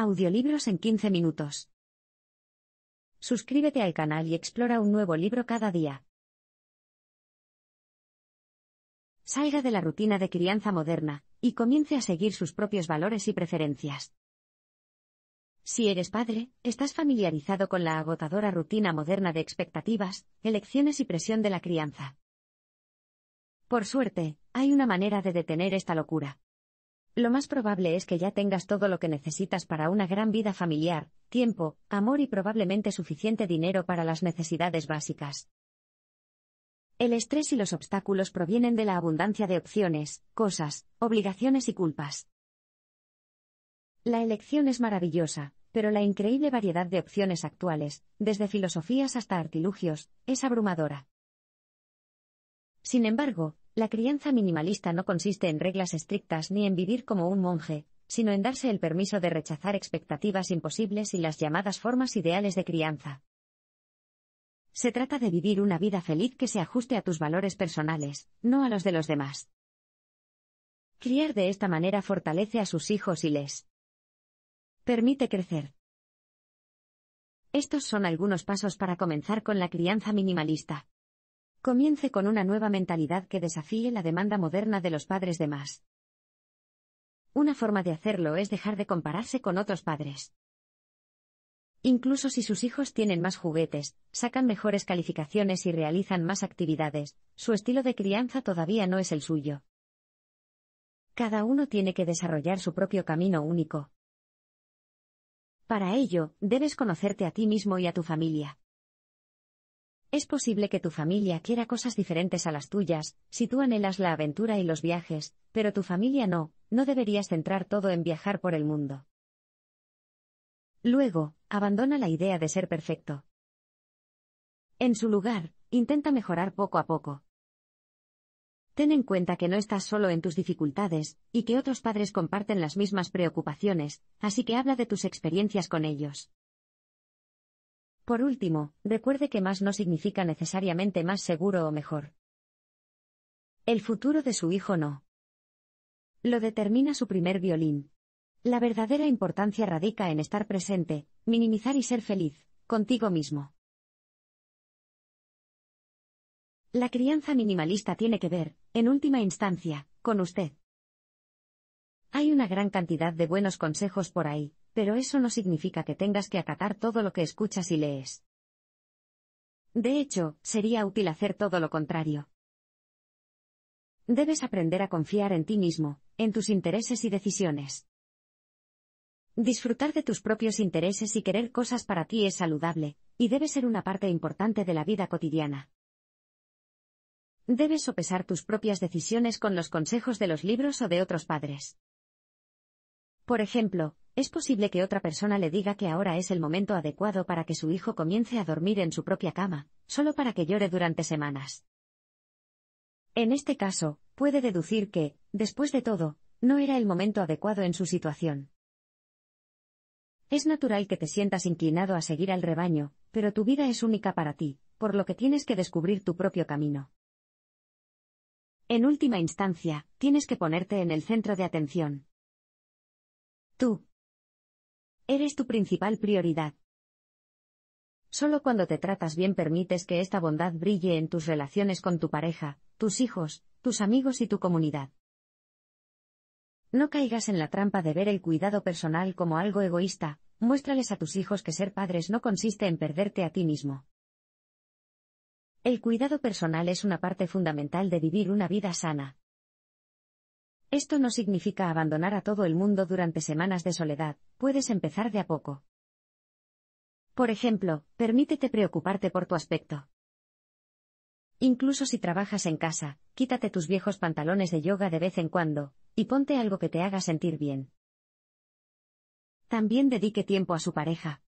Audiolibros en 15 minutos. Suscríbete al canal y explora un nuevo libro cada día. Salga de la rutina de crianza moderna y comience a seguir sus propios valores y preferencias. Si eres padre, estás familiarizado con la agotadora rutina moderna de expectativas, elecciones y presión de la crianza. Por suerte, hay una manera de detener esta locura. Lo más probable es que ya tengas todo lo que necesitas para una gran vida familiar, tiempo, amor y probablemente suficiente dinero para las necesidades básicas. El estrés y los obstáculos provienen de la abundancia de opciones, cosas, obligaciones y culpas. La elección es maravillosa, pero la increíble variedad de opciones actuales, desde filosofías hasta artilugios, es abrumadora. Sin embargo, la crianza minimalista no consiste en reglas estrictas ni en vivir como un monje, sino en darse el permiso de rechazar expectativas imposibles y las llamadas formas ideales de crianza. Se trata de vivir una vida feliz que se ajuste a tus valores personales, no a los de los demás. Criar de esta manera fortalece a sus hijos y les permite crecer. Estos son algunos pasos para comenzar con la crianza minimalista. Comience con una nueva mentalidad que desafíe la demanda moderna de los padres de más. Una forma de hacerlo es dejar de compararse con otros padres. Incluso si sus hijos tienen más juguetes, sacan mejores calificaciones y realizan más actividades, su estilo de crianza todavía no es el suyo. Cada uno tiene que desarrollar su propio camino único. Para ello, debes conocerte a ti mismo y a tu familia. Es posible que tu familia quiera cosas diferentes a las tuyas, si tú anhelas la aventura y los viajes, pero tu familia no, no deberías centrar todo en viajar por el mundo. Luego, abandona la idea de ser perfecto. En su lugar, intenta mejorar poco a poco. Ten en cuenta que no estás solo en tus dificultades, y que otros padres comparten las mismas preocupaciones, así que habla de tus experiencias con ellos. Por último, recuerde que más no significa necesariamente más seguro o mejor. El futuro de su hijo no. Lo determina su primer violín. La verdadera importancia radica en estar presente, minimizar y ser feliz, contigo mismo. La crianza minimalista tiene que ver, en última instancia, con usted. Hay una gran cantidad de buenos consejos por ahí, pero eso no significa que tengas que acatar todo lo que escuchas y lees. De hecho, sería útil hacer todo lo contrario. Debes aprender a confiar en ti mismo, en tus intereses y decisiones. Disfrutar de tus propios intereses y querer cosas para ti es saludable, y debe ser una parte importante de la vida cotidiana. Debes sopesar tus propias decisiones con los consejos de los libros o de otros padres. Por ejemplo, es posible que otra persona le diga que ahora es el momento adecuado para que su hijo comience a dormir en su propia cama, solo para que llore durante semanas. En este caso, puede deducir que, después de todo, no era el momento adecuado en su situación. Es natural que te sientas inclinado a seguir al rebaño, pero tu vida es única para ti, por lo que tienes que descubrir tu propio camino. En última instancia, tienes que ponerte en el centro de atención. Tú, Eres tu principal prioridad. Solo cuando te tratas bien permites que esta bondad brille en tus relaciones con tu pareja, tus hijos, tus amigos y tu comunidad. No caigas en la trampa de ver el cuidado personal como algo egoísta, muéstrales a tus hijos que ser padres no consiste en perderte a ti mismo. El cuidado personal es una parte fundamental de vivir una vida sana, esto no significa abandonar a todo el mundo durante semanas de soledad, puedes empezar de a poco. Por ejemplo, permítete preocuparte por tu aspecto. Incluso si trabajas en casa, quítate tus viejos pantalones de yoga de vez en cuando, y ponte algo que te haga sentir bien. También dedique tiempo a su pareja.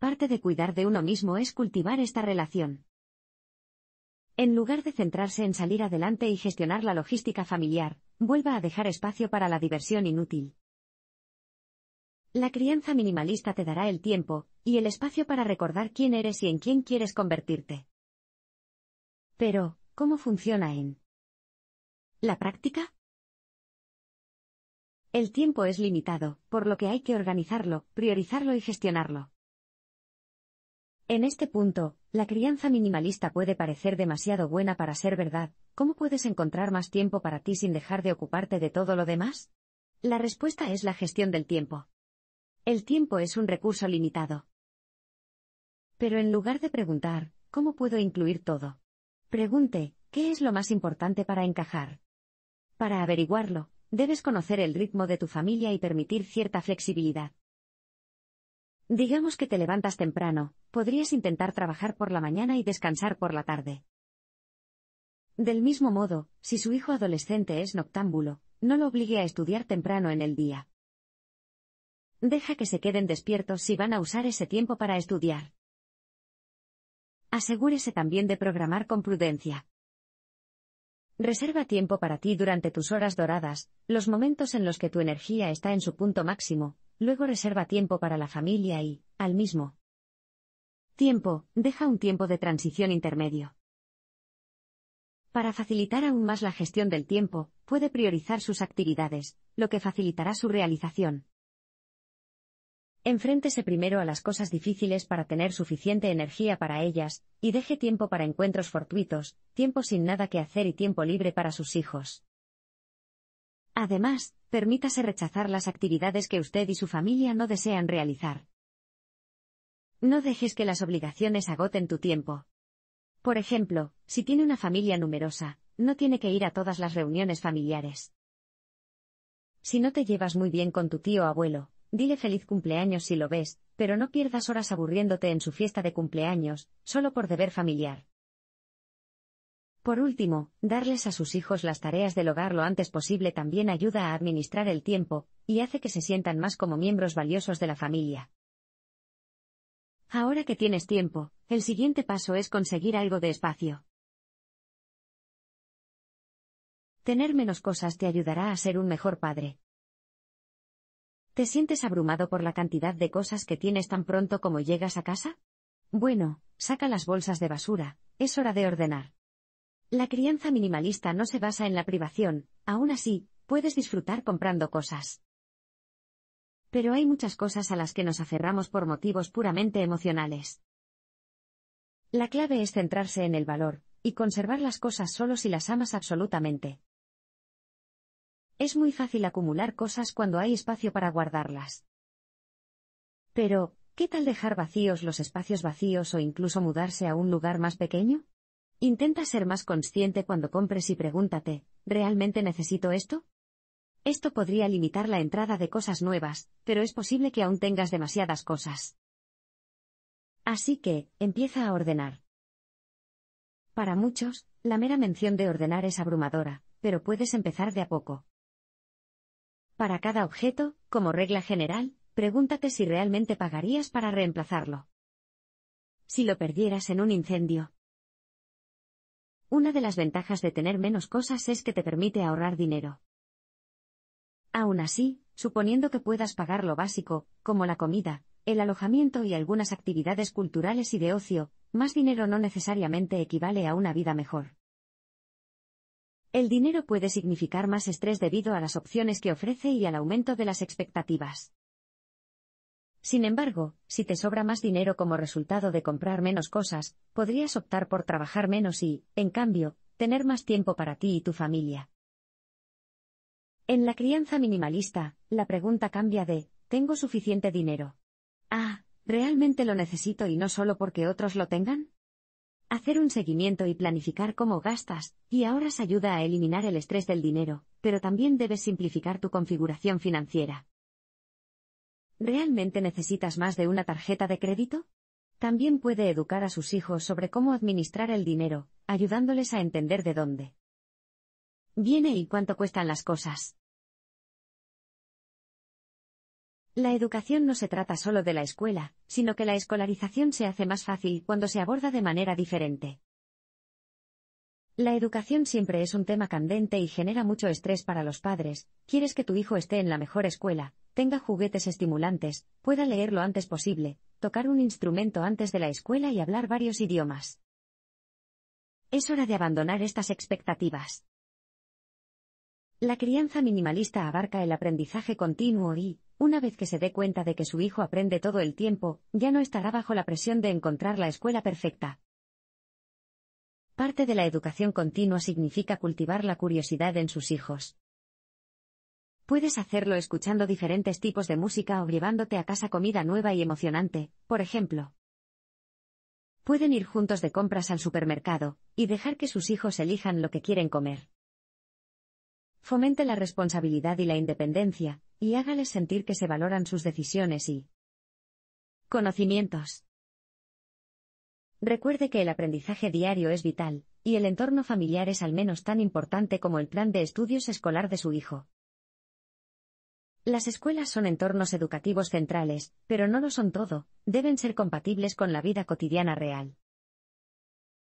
Parte de cuidar de uno mismo es cultivar esta relación. En lugar de centrarse en salir adelante y gestionar la logística familiar, vuelva a dejar espacio para la diversión inútil. La crianza minimalista te dará el tiempo y el espacio para recordar quién eres y en quién quieres convertirte. Pero, ¿cómo funciona en la práctica? El tiempo es limitado, por lo que hay que organizarlo, priorizarlo y gestionarlo. En este punto, la crianza minimalista puede parecer demasiado buena para ser verdad, ¿cómo puedes encontrar más tiempo para ti sin dejar de ocuparte de todo lo demás? La respuesta es la gestión del tiempo. El tiempo es un recurso limitado. Pero en lugar de preguntar, ¿cómo puedo incluir todo? Pregunte, ¿qué es lo más importante para encajar? Para averiguarlo, debes conocer el ritmo de tu familia y permitir cierta flexibilidad. Digamos que te levantas temprano, podrías intentar trabajar por la mañana y descansar por la tarde. Del mismo modo, si su hijo adolescente es noctámbulo, no lo obligue a estudiar temprano en el día. Deja que se queden despiertos si van a usar ese tiempo para estudiar. Asegúrese también de programar con prudencia. Reserva tiempo para ti durante tus horas doradas, los momentos en los que tu energía está en su punto máximo, luego reserva tiempo para la familia y, al mismo tiempo, deja un tiempo de transición intermedio. Para facilitar aún más la gestión del tiempo, puede priorizar sus actividades, lo que facilitará su realización. Enfréntese primero a las cosas difíciles para tener suficiente energía para ellas, y deje tiempo para encuentros fortuitos, tiempo sin nada que hacer y tiempo libre para sus hijos. Además, permítase rechazar las actividades que usted y su familia no desean realizar. No dejes que las obligaciones agoten tu tiempo. Por ejemplo, si tiene una familia numerosa, no tiene que ir a todas las reuniones familiares. Si no te llevas muy bien con tu tío o abuelo, dile feliz cumpleaños si lo ves, pero no pierdas horas aburriéndote en su fiesta de cumpleaños, solo por deber familiar. Por último, darles a sus hijos las tareas del hogar lo antes posible también ayuda a administrar el tiempo, y hace que se sientan más como miembros valiosos de la familia. Ahora que tienes tiempo, el siguiente paso es conseguir algo de espacio. Tener menos cosas te ayudará a ser un mejor padre. ¿Te sientes abrumado por la cantidad de cosas que tienes tan pronto como llegas a casa? Bueno, saca las bolsas de basura, es hora de ordenar. La crianza minimalista no se basa en la privación, aún así, puedes disfrutar comprando cosas. Pero hay muchas cosas a las que nos aferramos por motivos puramente emocionales. La clave es centrarse en el valor, y conservar las cosas solo si las amas absolutamente. Es muy fácil acumular cosas cuando hay espacio para guardarlas. Pero, ¿qué tal dejar vacíos los espacios vacíos o incluso mudarse a un lugar más pequeño? Intenta ser más consciente cuando compres y pregúntate, ¿realmente necesito esto? Esto podría limitar la entrada de cosas nuevas, pero es posible que aún tengas demasiadas cosas. Así que, empieza a ordenar. Para muchos, la mera mención de ordenar es abrumadora, pero puedes empezar de a poco. Para cada objeto, como regla general, pregúntate si realmente pagarías para reemplazarlo. Si lo perdieras en un incendio, una de las ventajas de tener menos cosas es que te permite ahorrar dinero. Aún así, suponiendo que puedas pagar lo básico, como la comida, el alojamiento y algunas actividades culturales y de ocio, más dinero no necesariamente equivale a una vida mejor. El dinero puede significar más estrés debido a las opciones que ofrece y al aumento de las expectativas. Sin embargo, si te sobra más dinero como resultado de comprar menos cosas, podrías optar por trabajar menos y, en cambio, tener más tiempo para ti y tu familia. En la crianza minimalista, la pregunta cambia de, ¿tengo suficiente dinero? Ah, ¿realmente lo necesito y no solo porque otros lo tengan? Hacer un seguimiento y planificar cómo gastas, y ahora se ayuda a eliminar el estrés del dinero, pero también debes simplificar tu configuración financiera. ¿Realmente necesitas más de una tarjeta de crédito? También puede educar a sus hijos sobre cómo administrar el dinero, ayudándoles a entender de dónde viene y cuánto cuestan las cosas. La educación no se trata solo de la escuela, sino que la escolarización se hace más fácil cuando se aborda de manera diferente. La educación siempre es un tema candente y genera mucho estrés para los padres, quieres que tu hijo esté en la mejor escuela, tenga juguetes estimulantes, pueda leer lo antes posible, tocar un instrumento antes de la escuela y hablar varios idiomas. Es hora de abandonar estas expectativas. La crianza minimalista abarca el aprendizaje continuo y, una vez que se dé cuenta de que su hijo aprende todo el tiempo, ya no estará bajo la presión de encontrar la escuela perfecta. Parte de la educación continua significa cultivar la curiosidad en sus hijos. Puedes hacerlo escuchando diferentes tipos de música o llevándote a casa comida nueva y emocionante, por ejemplo. Pueden ir juntos de compras al supermercado, y dejar que sus hijos elijan lo que quieren comer. Fomente la responsabilidad y la independencia, y hágales sentir que se valoran sus decisiones y conocimientos. Recuerde que el aprendizaje diario es vital, y el entorno familiar es al menos tan importante como el plan de estudios escolar de su hijo. Las escuelas son entornos educativos centrales, pero no lo son todo, deben ser compatibles con la vida cotidiana real.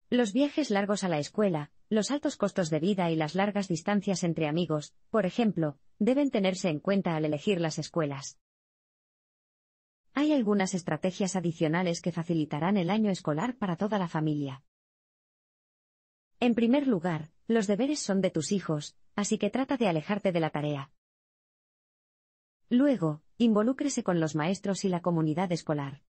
Los viajes largos a la escuela, los altos costos de vida y las largas distancias entre amigos, por ejemplo, deben tenerse en cuenta al elegir las escuelas. Hay algunas estrategias adicionales que facilitarán el año escolar para toda la familia. En primer lugar, los deberes son de tus hijos, así que trata de alejarte de la tarea, Luego, involúcrese con los maestros y la comunidad escolar.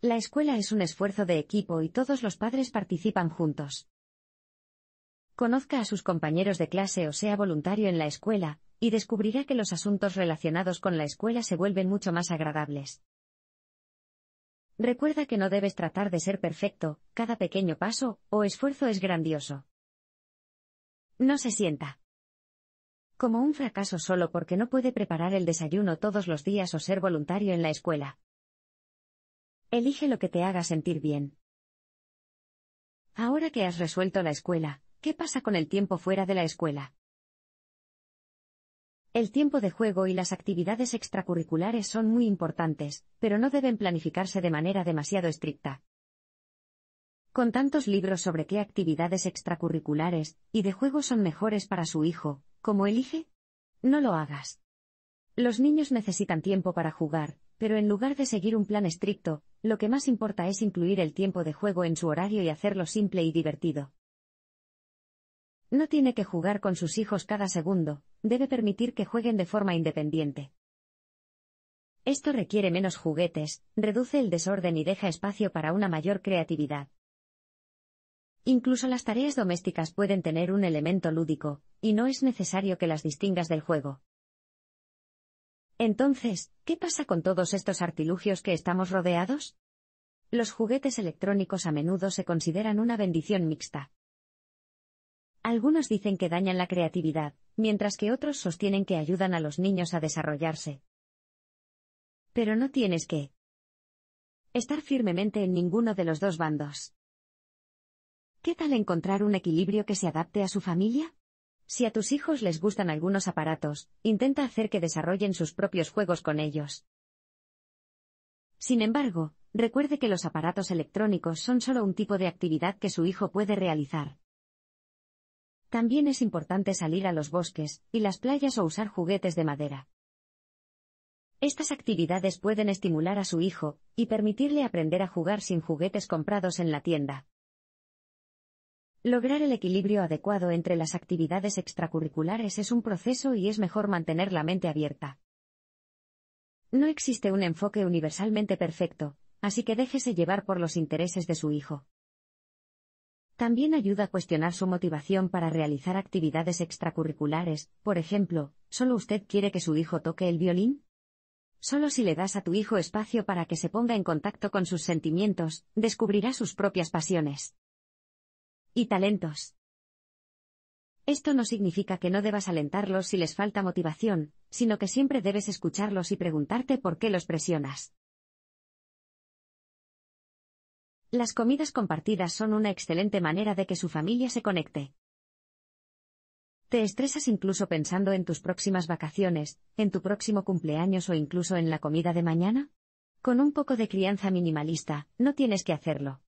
La escuela es un esfuerzo de equipo y todos los padres participan juntos. Conozca a sus compañeros de clase o sea voluntario en la escuela, y descubrirá que los asuntos relacionados con la escuela se vuelven mucho más agradables. Recuerda que no debes tratar de ser perfecto, cada pequeño paso o esfuerzo es grandioso. No se sienta como un fracaso solo porque no puede preparar el desayuno todos los días o ser voluntario en la escuela. Elige lo que te haga sentir bien. Ahora que has resuelto la escuela, ¿qué pasa con el tiempo fuera de la escuela? El tiempo de juego y las actividades extracurriculares son muy importantes, pero no deben planificarse de manera demasiado estricta. Con tantos libros sobre qué actividades extracurriculares y de juego son mejores para su hijo, ¿Cómo elige? No lo hagas. Los niños necesitan tiempo para jugar, pero en lugar de seguir un plan estricto, lo que más importa es incluir el tiempo de juego en su horario y hacerlo simple y divertido. No tiene que jugar con sus hijos cada segundo, debe permitir que jueguen de forma independiente. Esto requiere menos juguetes, reduce el desorden y deja espacio para una mayor creatividad. Incluso las tareas domésticas pueden tener un elemento lúdico, y no es necesario que las distingas del juego. Entonces, ¿qué pasa con todos estos artilugios que estamos rodeados? Los juguetes electrónicos a menudo se consideran una bendición mixta. Algunos dicen que dañan la creatividad, mientras que otros sostienen que ayudan a los niños a desarrollarse. Pero no tienes que estar firmemente en ninguno de los dos bandos. ¿Qué tal encontrar un equilibrio que se adapte a su familia? Si a tus hijos les gustan algunos aparatos, intenta hacer que desarrollen sus propios juegos con ellos. Sin embargo, recuerde que los aparatos electrónicos son solo un tipo de actividad que su hijo puede realizar. También es importante salir a los bosques y las playas o usar juguetes de madera. Estas actividades pueden estimular a su hijo y permitirle aprender a jugar sin juguetes comprados en la tienda. Lograr el equilibrio adecuado entre las actividades extracurriculares es un proceso y es mejor mantener la mente abierta. No existe un enfoque universalmente perfecto, así que déjese llevar por los intereses de su hijo. También ayuda a cuestionar su motivación para realizar actividades extracurriculares, por ejemplo, ¿solo usted quiere que su hijo toque el violín? Solo si le das a tu hijo espacio para que se ponga en contacto con sus sentimientos, descubrirá sus propias pasiones y talentos. Esto no significa que no debas alentarlos si les falta motivación, sino que siempre debes escucharlos y preguntarte por qué los presionas. Las comidas compartidas son una excelente manera de que su familia se conecte. Te estresas incluso pensando en tus próximas vacaciones, en tu próximo cumpleaños o incluso en la comida de mañana? Con un poco de crianza minimalista, no tienes que hacerlo.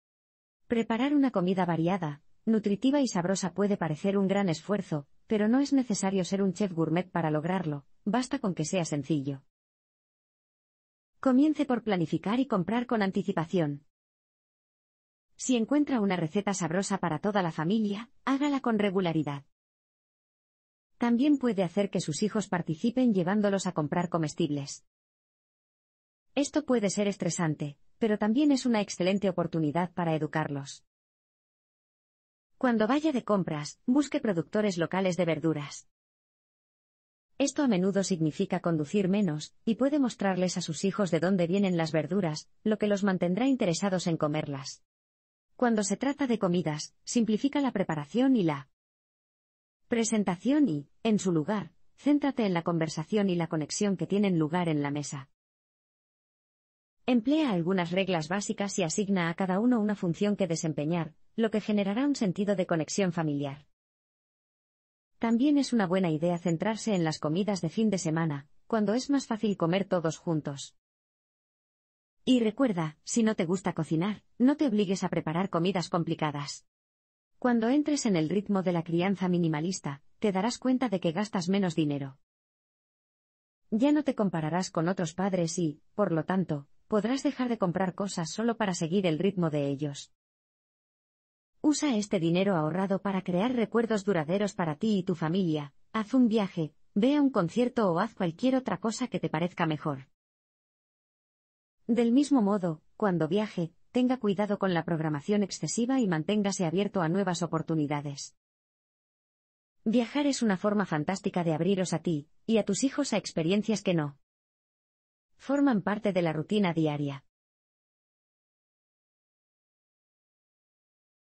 Preparar una comida variada, nutritiva y sabrosa puede parecer un gran esfuerzo, pero no es necesario ser un chef gourmet para lograrlo, basta con que sea sencillo. Comience por planificar y comprar con anticipación. Si encuentra una receta sabrosa para toda la familia, hágala con regularidad. También puede hacer que sus hijos participen llevándolos a comprar comestibles. Esto puede ser estresante, pero también es una excelente oportunidad para educarlos. Cuando vaya de compras, busque productores locales de verduras. Esto a menudo significa conducir menos, y puede mostrarles a sus hijos de dónde vienen las verduras, lo que los mantendrá interesados en comerlas. Cuando se trata de comidas, simplifica la preparación y la presentación y, en su lugar, céntrate en la conversación y la conexión que tienen lugar en la mesa. Emplea algunas reglas básicas y asigna a cada uno una función que desempeñar, lo que generará un sentido de conexión familiar. También es una buena idea centrarse en las comidas de fin de semana, cuando es más fácil comer todos juntos. Y recuerda, si no te gusta cocinar, no te obligues a preparar comidas complicadas. Cuando entres en el ritmo de la crianza minimalista, te darás cuenta de que gastas menos dinero. Ya no te compararás con otros padres y, por lo tanto, podrás dejar de comprar cosas solo para seguir el ritmo de ellos. Usa este dinero ahorrado para crear recuerdos duraderos para ti y tu familia, haz un viaje, ve a un concierto o haz cualquier otra cosa que te parezca mejor. Del mismo modo, cuando viaje, tenga cuidado con la programación excesiva y manténgase abierto a nuevas oportunidades. Viajar es una forma fantástica de abriros a ti, y a tus hijos a experiencias que no forman parte de la rutina diaria.